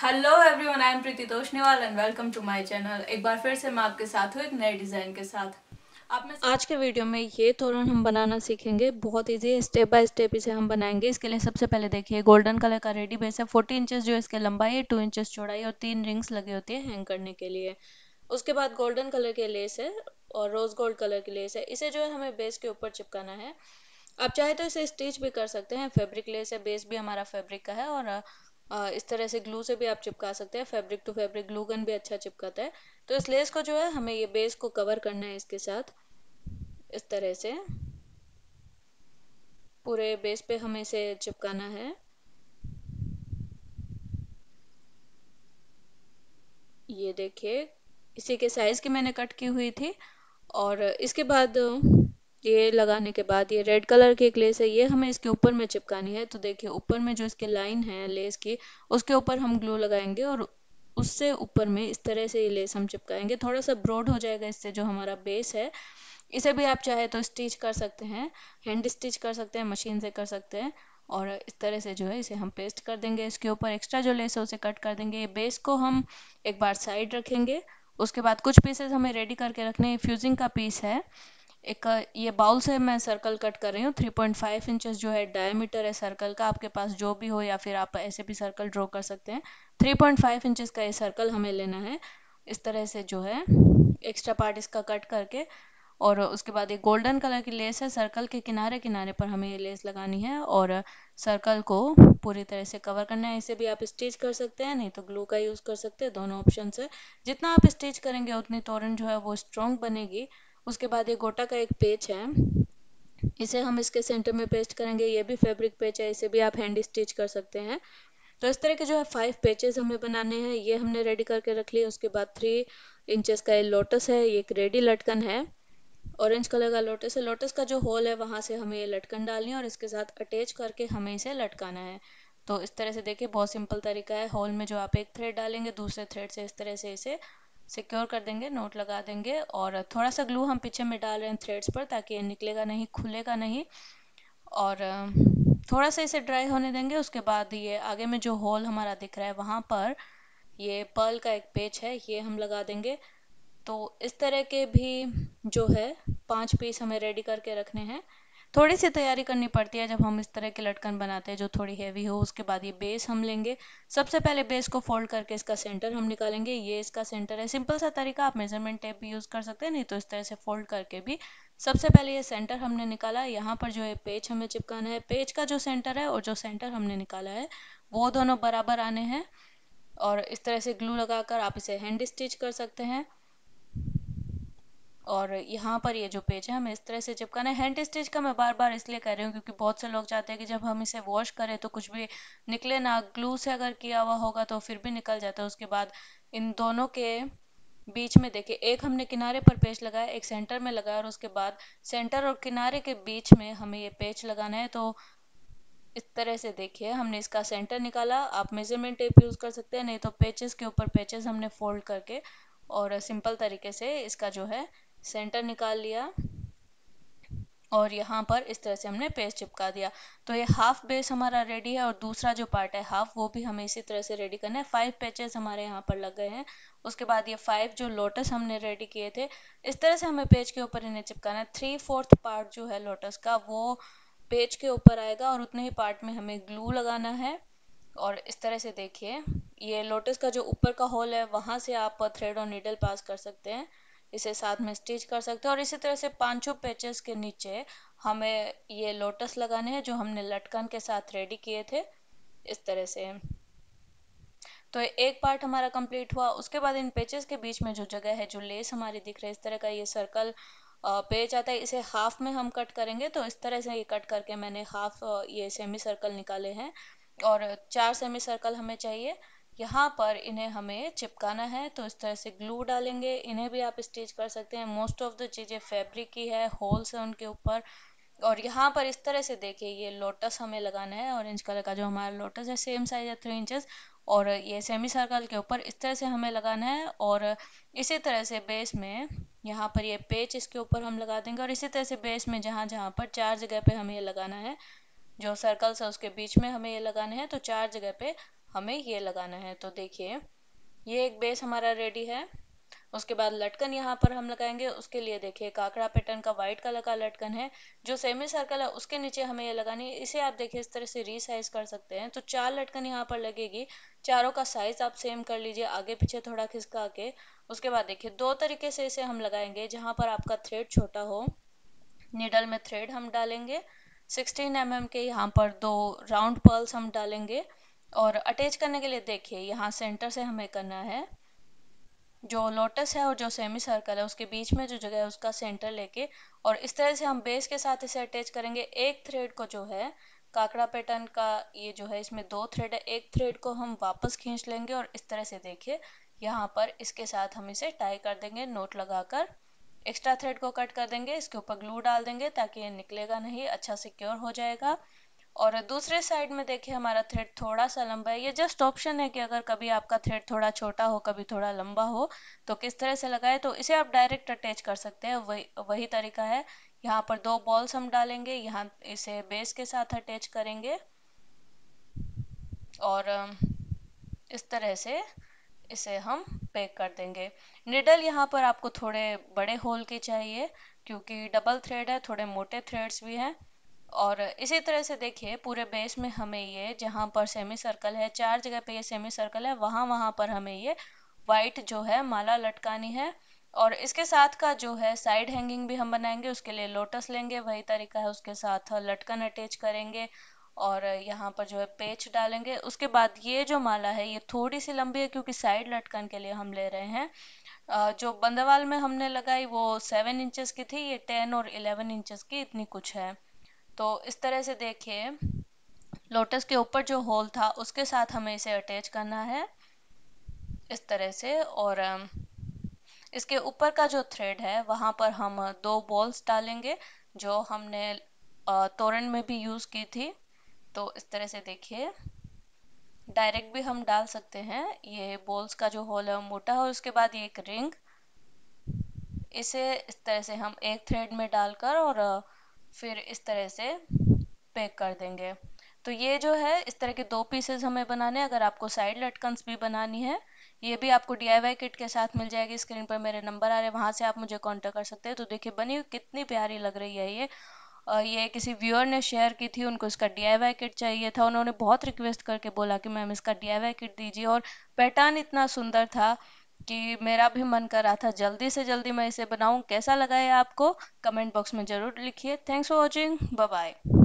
hello everyone I am Preeti Doshnewal and welcome to my channel एक बार फिर से मैं आपके साथ हूँ एक नए डिज़ाइन के साथ आप में आज के वीडियो में ये तोरण हम बनाना सीखेंगे बहुत इजी है स्टेप बाय स्टेप इसे हम बनाएंगे इसके लिए सबसे पहले देखिए गोल्डन कलर का रेडी बेस है फोर्टी इंचेस जो इसके लंबाई है टू इंचेस चौड़ाई और तीन रिंग्स लगे होती है हैंग करने के लिए उसके बाद गोल्डन कलर के लेस है और रोज़ गोल्ड कलर की लेस है इसे जो है हमें बेस के ऊपर चिपकाना है आप चाहे तो इसे स्टिच भी कर सकते हैं फेब्रिक लेस है बेस भी हमारा फेब्रिक का है और इस तरह से ग्लू से भी आप चिपका सकते हैं fabric to fabric glue gun भी अच्छा चिपकाता है तो इस लेस को जो है हमें ये बेस को कवर करना है इसके साथ इस तरह से पूरे बेस पे हमें इसे चिपकाना है ये देखिए इसी के साइज़ की मैंने कट की हुई थी और इसके बाद ये लगाने के बाद ये रेड कलर की एक लेस है ये हमें इसके ऊपर में चिपकानी है तो देखिए ऊपर में जो इसके लाइन है लेस की उसके ऊपर हम ग्लू लगाएंगे और उससे ऊपर में इस तरह से ये लेस हम चिपकाएंगे थोड़ा सा ब्रॉड हो जाएगा इससे जो हमारा बेस है इसे भी आप चाहे तो स्टिच कर सकते हैं हैंड स्टिच कर सकते हैं मशीन से कर सकते हैं और इस तरह से जो है इसे हम पेस्ट कर देंगे इसके ऊपर एक्स्ट्रा जो लेस है उसे कट कर देंगे ये बेस को हम एक बार साइड रखेंगे उसके बाद कुछ पीसेस हमें रेडी करके रखने फ्यूजिंग का पीस है एक ये बाउल से मैं सर्कल कट कर रही हूँ थ्री पॉइंट फाइव इंचज जो है डायमीटर है सर्कल का आपके पास जो भी हो या फिर आप ऐसे भी सर्कल ड्रॉ कर सकते हैं थ्री पॉइंट फाइव इंचज का ये सर्कल हमें लेना है इस तरह से जो है एक्स्ट्रा पार्ट इसका कट करके और उसके बाद एक गोल्डन कलर की लेस है सर्कल के किनारे किनारे पर हमें ये लेस लगानी है और सर्कल को पूरी तरह से कवर करना है इसे भी आप स्टिच कर सकते हैं नहीं तो ग्लू का यूज़ कर सकते हैं दोनों ऑप्शन से जितना आप स्टिच करेंगे उतनी तोरण जो है वो स्ट्रॉन्ग बनेगी उसके बाद ये गोटा का एक पेच है इसे हम इसके सेंटर में पेस्ट करेंगे ये भी फैब्रिक पेच है इसे भी आप हैंड स्टिच कर सकते हैं तो इस तरह के जो है फाइव पेचेस हमें बनाने हैं ये हमने रेडी करके रख लिए उसके बाद थ्री इंचेस का ये लोटस है ये एक रेडी लटकन है ऑरेंज कलर का लोटस है लोटस का जो होल है वहाँ से हमें ये लटकन डालनी है और इसके साथ अटैच करके हमें इसे लटकाना है तो इस तरह से देखिए बहुत सिंपल तरीका है होल में जो आप एक थ्रेड डालेंगे दूसरे थ्रेड से इस तरह से इसे सिक्योर कर देंगे नोट लगा देंगे और थोड़ा सा ग्लू हम पीछे में डाल रहे हैं थ्रेड्स पर ताकि ये निकलेगा नहीं खुलेगा नहीं और थोड़ा सा इसे ड्राई होने देंगे उसके बाद ये आगे में जो होल हमारा दिख रहा है वहाँ पर ये पर्ल का एक पेज है ये हम लगा देंगे तो इस तरह के भी जो है पांच पीस हमें रेडी करके रखने हैं थोड़ी सी तैयारी करनी पड़ती है जब हम इस तरह की लटकन बनाते हैं जो थोड़ी हैवी हो उसके बाद ये बेस हम लेंगे सबसे पहले बेस को फोल्ड करके इसका सेंटर हम निकालेंगे ये इसका सेंटर है सिंपल सा तरीका आप मेजरमेंट टेप भी यूज़ कर सकते हैं नहीं तो इस तरह से फोल्ड करके भी सबसे पहले ये सेंटर हमने निकाला यहाँ पर जो है पेज हमें चिपकाना है पेज का जो सेंटर है और जो सेंटर हमने निकाला है वो दोनों बराबर आने हैं और इस तरह से ग्लू लगाकर आप इसे हैंड स्टिच कर सकते हैं और यहाँ पर ये जो पेज है हमें इस तरह से चिपकाना है हैंड स्टिच का मैं बार बार इसलिए कह रही हूँ क्योंकि बहुत से लोग चाहते हैं कि जब हम इसे वॉश करें तो कुछ भी निकले ना ग्लू से अगर किया हुआ होगा तो फिर भी निकल जाता है उसके बाद इन दोनों के बीच में देखिए एक हमने किनारे पर पेच लगाया एक सेंटर में लगाया और उसके बाद सेंटर और किनारे के बीच में हमें ये पेच लगाना है तो इस तरह से देखिए हमने इसका सेंटर निकाला आप मेजरमेंट टेप यूज़ कर सकते हैं नहीं तो पेचेस के ऊपर पेचेस हमने फोल्ड करके और सिंपल तरीके से इसका जो है सेंटर निकाल लिया और यहाँ पर इस तरह से हमने पेज चिपका दिया तो ये हाफ बेस हमारा रेडी है और दूसरा जो पार्ट है हाफ वो भी हमें इसी तरह से रेडी करना है फाइव पेचेस हमारे यहाँ पर लग गए हैं उसके बाद ये फाइव जो लोटस हमने रेडी किए थे इस तरह से हमें पेज के ऊपर इन्हें चिपकाना है थ्री फोर्थ पार्ट जो है लोटस का वो पेज के ऊपर आएगा और उतने ही पार्ट में हमें ग्लू लगाना है और इस तरह से देखिए ये लोटस का जो ऊपर का होल है वहाँ से आप थ्रेड और नीडल पास कर सकते हैं इसे साथ में स्टिच कर सकते हैं और इसी तरह से पांचों पैचेस के नीचे हमें ये लोटस लगाने हैं जो हमने लटकन के साथ रेडी किए थे इस तरह से तो एक पार्ट हमारा कंप्लीट हुआ उसके बाद इन पेचेस के बीच में जो जगह है जो लेस हमारी दिख रही है इस तरह का ये सर्कल पेच आता है इसे हाफ में हम कट करेंगे तो इस तरह से ये कट करके मैंने हाफ ये सेमी सर्कल निकाले हैं और चार सेमी सर्कल हमें चाहिए यहाँ पर इन्हें हमें चिपकाना है तो इस तरह से ग्लू डालेंगे इन्हें भी आप स्टिच कर सकते हैं मोस्ट ऑफ द चीज़ें फैब्रिक की है होल्स हैं उनके ऊपर और यहाँ पर इस तरह से देखिए ये लोटस हमें लगाना है ऑरेंज कलर का जो हमारा लोटस है सेम साइज है थ्री इंचेस और ये सेमी सर्कल के ऊपर इस तरह से हमें लगाना है और इसी तरह से बेस में यहाँ पर ये पेच इसके ऊपर हम लगा देंगे और इसी तरह से बेस में जहाँ जहाँ पर चार जगह पे हमें ये लगाना है जो सर्कल्स है उसके बीच में हमें ये लगाना है तो चार जगह पे हमें ये लगाना है तो देखिए ये एक बेस हमारा रेडी है उसके बाद लटकन यहाँ पर हम लगाएंगे उसके लिए देखिए काकड़ा पैटर्न का वाइट कलर का लटकन है जो सेमी सर्कल है उसके नीचे हमें ये लगानी है इसे आप देखिए इस तरह से रीसाइज कर सकते हैं तो चार लटकन यहाँ पर लगेगी चारों का साइज आप सेम कर लीजिए आगे पीछे थोड़ा खिसका के उसके बाद देखिए दो तरीके से इसे हम लगाएंगे जहाँ पर आपका थ्रेड छोटा हो नीडल में थ्रेड हम डालेंगे सिक्सटीन एम mm के यहाँ पर दो राउंड पर्ल्स हम डालेंगे और अटैच करने के लिए देखिए यहाँ सेंटर से हमें करना है जो लोटस है और जो सेमी सर्कल है उसके बीच में जो जगह है उसका सेंटर लेके और इस तरह से हम बेस के साथ इसे अटैच करेंगे एक थ्रेड को जो है काकड़ा पैटर्न का ये जो है इसमें दो थ्रेड है एक थ्रेड को हम वापस खींच लेंगे और इस तरह से देखिए यहाँ पर इसके साथ हम इसे टाई कर देंगे नोट लगाकर एक्स्ट्रा थ्रेड को कट कर देंगे इसके ऊपर ग्लू डाल देंगे ताकि ये निकलेगा नहीं अच्छा सिक्योर हो जाएगा और दूसरे साइड में देखिए हमारा थ्रेड थोड़ा सा लंबा है ये जस्ट ऑप्शन है कि अगर कभी आपका थ्रेड थोड़ा छोटा हो कभी थोड़ा लंबा हो तो किस तरह से लगाए तो इसे आप डायरेक्ट अटैच कर सकते हैं वही वही तरीका है यहाँ पर दो बॉल्स हम डालेंगे यहाँ इसे बेस के साथ अटैच करेंगे और इस तरह से इसे हम पैक कर देंगे निडल यहाँ पर आपको थोड़े बड़े होल के चाहिए क्योंकि डबल थ्रेड है थोड़े मोटे थ्रेड्स भी हैं और इसी तरह से देखिए पूरे बेस में हमें ये जहाँ पर सेमी सर्कल है चार जगह पे ये सेमी सर्कल है वहाँ वहाँ पर हमें ये वाइट जो है माला लटकानी है और इसके साथ का जो है साइड हैंगिंग भी हम बनाएंगे उसके लिए लोटस लेंगे वही तरीका है उसके साथ लटकन अटैच करेंगे और यहाँ पर जो है पेच डालेंगे उसके बाद ये जो माला है ये थोड़ी सी लंबी है क्योंकि साइड लटकन के लिए हम ले रहे हैं जो बंदवाल में हमने लगाई वो सेवन इंचेस की थी ये टेन और इलेवन इंचेस की इतनी कुछ है तो इस तरह से देखिए लोटस के ऊपर जो होल था उसके साथ हमें इसे अटैच करना है इस तरह से और इसके ऊपर का जो थ्रेड है वहाँ पर हम दो बॉल्स डालेंगे जो हमने तोरण में भी यूज़ की थी तो इस तरह से देखिए डायरेक्ट भी हम डाल सकते हैं ये बॉल्स का जो होल है वो मोटा है उसके बाद ये एक रिंग इसे इस तरह से हम एक थ्रेड में डालकर और फिर इस तरह से पैक कर देंगे तो ये जो है इस तरह के दो पीसेज हमें बनाने अगर आपको साइड लटकन्स भी बनानी है ये भी आपको डी आई किट के साथ मिल जाएगी स्क्रीन पर मेरे नंबर आ रहे हैं वहाँ से आप मुझे कांटेक्ट कर सकते हैं तो देखिए बनी हुई कितनी प्यारी लग रही है ये और ये किसी व्यूअर ने शेयर की थी उनको इसका डी किट चाहिए था उन्होंने बहुत रिक्वेस्ट करके बोला कि मैम इसका डी किट दीजिए और पैटर्न इतना सुंदर था कि मेरा भी मन कर रहा था जल्दी से जल्दी मैं इसे बनाऊँ कैसा लगा है आपको कमेंट बॉक्स में ज़रूर लिखिए थैंक्स फॉर वॉचिंग बाय